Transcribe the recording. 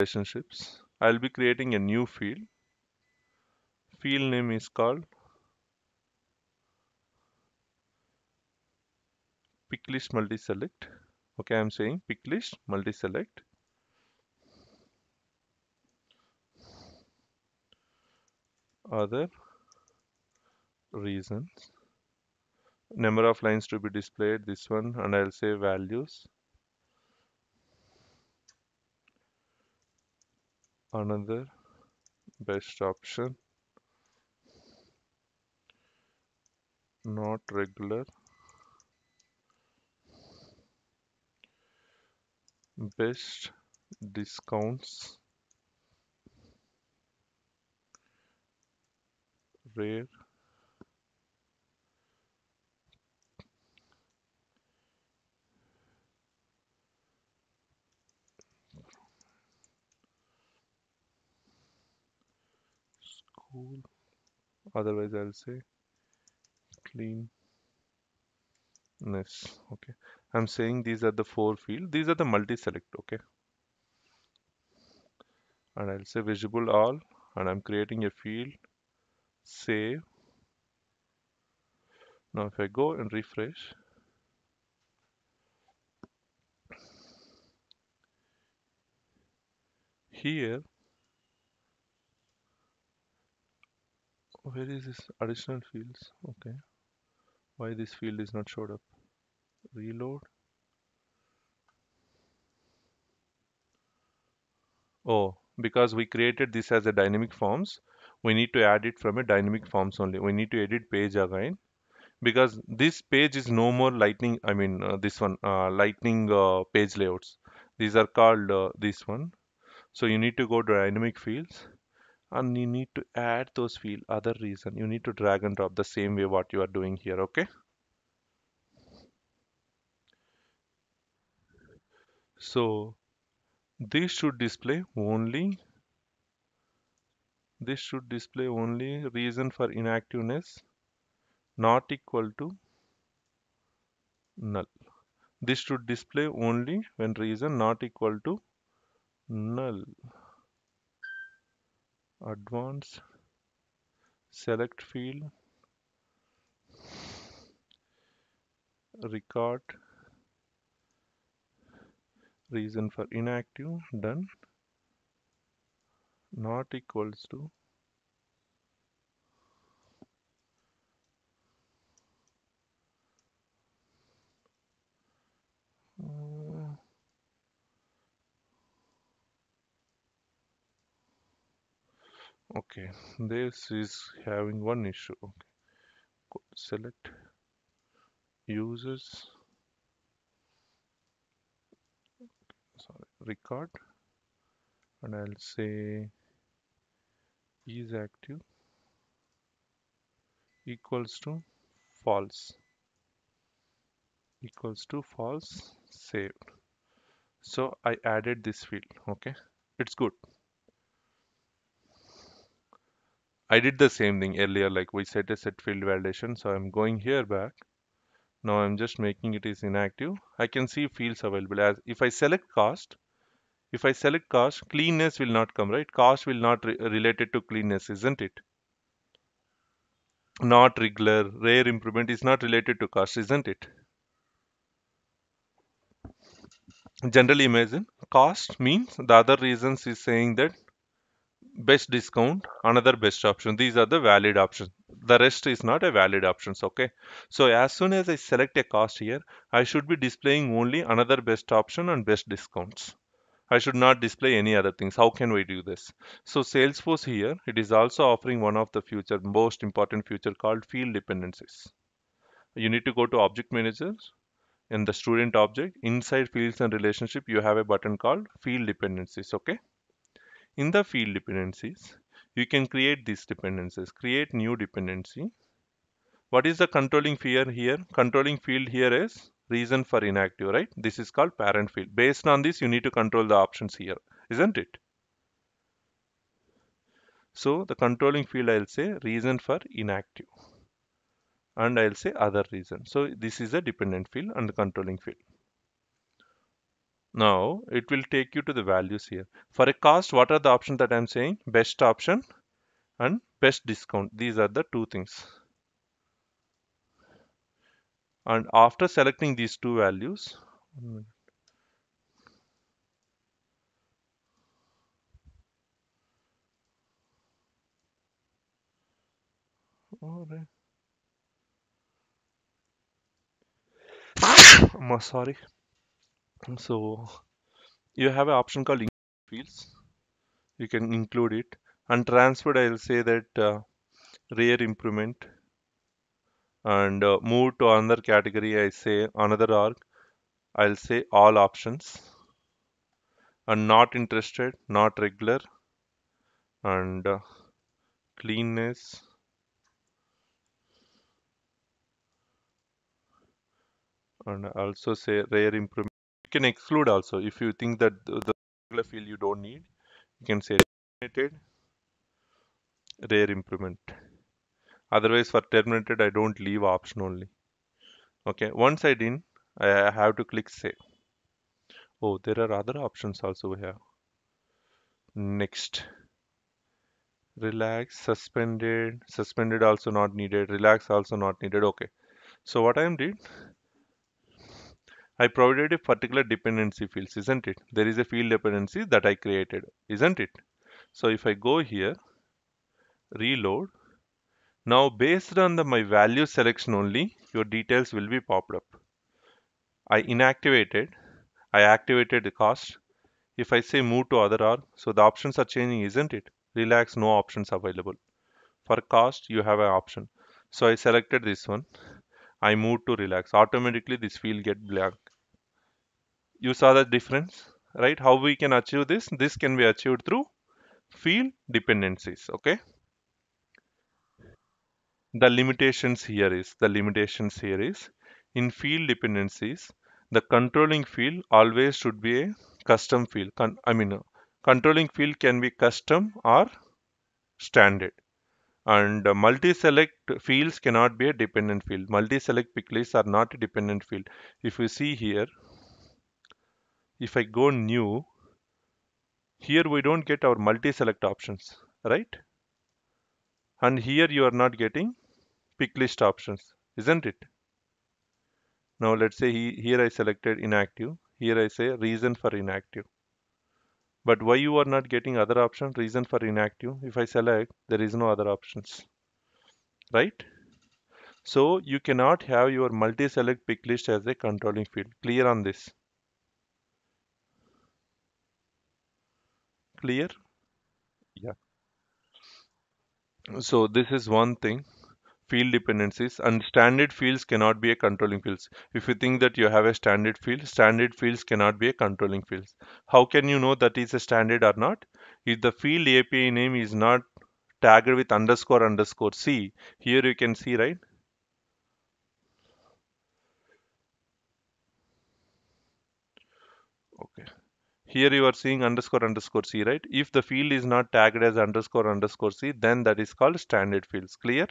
relationships I'll be creating a new field field name is called pick list multi select okay I'm saying pick list multi select other reasons number of lines to be displayed this one and I'll say values another best option not regular best discounts rare cool otherwise I'll say cleanness okay I'm saying these are the four fields these are the multi-select okay and I'll say visible all and I'm creating a field save now if I go and refresh here where is this additional fields okay why this field is not showed up reload oh because we created this as a dynamic forms we need to add it from a dynamic forms only we need to edit page again because this page is no more lightning i mean uh, this one uh, lightning uh, page layouts these are called uh, this one so you need to go to dynamic fields and you need to add those field other reason you need to drag and drop the same way what you are doing here okay so this should display only this should display only reason for inactiveness not equal to null this should display only when reason not equal to null advanced select field record reason for inactive done not equals to okay this is having one issue okay. select users sorry record and I'll say is active equals to false equals to false saved so I added this field okay it's good I did the same thing earlier, like we set a set field validation. So I'm going here back. Now I'm just making it is inactive. I can see fields available as if I select cost, if I select cost, cleanness will not come, right? Cost will not re related to cleanness, isn't it? Not regular, rare improvement is not related to cost, isn't it? Generally imagine cost means the other reasons is saying that best discount another best option these are the valid options the rest is not a valid options okay so as soon as i select a cost here i should be displaying only another best option and best discounts i should not display any other things how can we do this so salesforce here it is also offering one of the future most important feature called field dependencies you need to go to object managers in the student object inside fields and relationship you have a button called field dependencies okay in the field dependencies, you can create these dependencies, create new dependency. What is the controlling field here? Controlling field here is reason for inactive, right? This is called parent field. Based on this, you need to control the options here, isn't it? So the controlling field, I'll say reason for inactive. And I'll say other reason. So this is a dependent field and the controlling field. Now it will take you to the values here. For a cost, what are the options that I'm saying? Best option and best discount. These are the two things. And after selecting these two values, I'm sorry so you have an option called fields you can include it and transferred i'll say that uh, rare improvement and uh, move to another category i say another arc. i'll say all options and not interested not regular and uh, cleanness and also say rare improvement can exclude also if you think that the field you don't need you can say terminated rare implement otherwise for terminated I don't leave option only okay once I did I have to click save oh there are other options also here next relax suspended suspended also not needed relax also not needed okay so what I am did I provided a particular dependency fields, isn't it? There is a field dependency that I created, isn't it? So if I go here, reload, now based on the my value selection only, your details will be popped up. I inactivated, I activated the cost. If I say move to other R, so the options are changing, isn't it? Relax, no options available. For cost, you have an option. So I selected this one. I move to relax. Automatically this field get blank you saw the difference right how we can achieve this this can be achieved through field dependencies okay the limitations here is the limitations here is in field dependencies the controlling field always should be a custom field Con i mean controlling field can be custom or standard and uh, multi-select fields cannot be a dependent field multi-select pick lists are not a dependent field if you see here if I go new, here we don't get our multi-select options, right? And here you are not getting pick list options, isn't it? Now let's say he, here I selected inactive, here I say reason for inactive. But why you are not getting other option, reason for inactive, if I select, there is no other options, right? So you cannot have your multi-select pick list as a controlling field. Clear on this? clear yeah so this is one thing field dependencies and standard fields cannot be a controlling fields if you think that you have a standard field standard fields cannot be a controlling fields how can you know that is a standard or not if the field api name is not tagged with underscore underscore c here you can see right okay here you are seeing underscore underscore c right if the field is not tagged as underscore underscore c then that is called standard fields clear